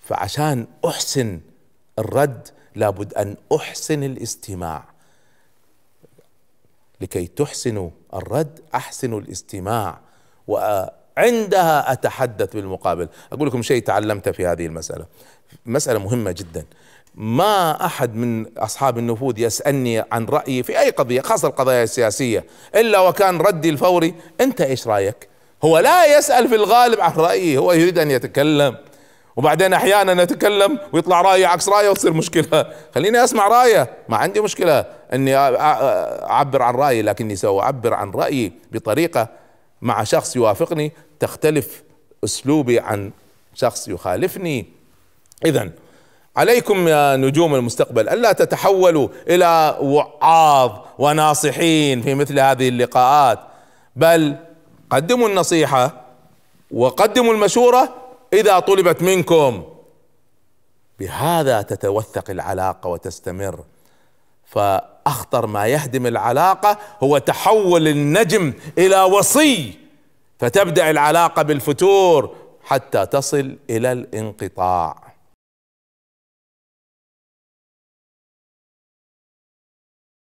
فعشان احسن الرد لابد ان احسن الاستماع لكي تحسنوا الرد احسنوا الاستماع وعندها اتحدث بالمقابل اقول لكم شيء تعلمته في هذه المساله مساله مهمه جدا ما احد من اصحاب النفوذ يسالني عن رايي في اي قضيه خاصه القضايا السياسيه الا وكان ردي الفوري انت ايش رايك هو لا يسال في الغالب عن رايي هو يريد ان يتكلم وبعدين احيانا نتكلم ويطلع رايي عكس رايه وتصير مشكله خليني اسمع رايه ما عندي مشكله اني اعبر عن رايي لكني ساعبر عن رايي بطريقه مع شخص يوافقني تختلف اسلوبي عن شخص يخالفني اذا عليكم يا نجوم المستقبل الا تتحولوا الى وعاظ وناصحين في مثل هذه اللقاءات بل قدموا النصيحه وقدموا المشوره اذا طلبت منكم بهذا تتوثق العلاقه وتستمر فاخطر ما يهدم العلاقه هو تحول النجم الى وصي فتبدا العلاقه بالفتور حتى تصل الى الانقطاع